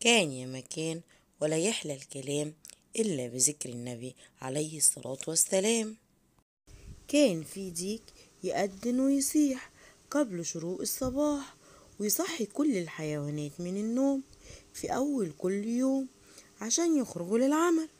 كان يا مكان ولا يحلى الكلام إلا بذكر النبي عليه الصلاة والسلام كان في ديك يأذن ويصيح قبل شروق الصباح ويصحي كل الحيوانات من النوم في أول كل يوم عشان يخرجوا للعمل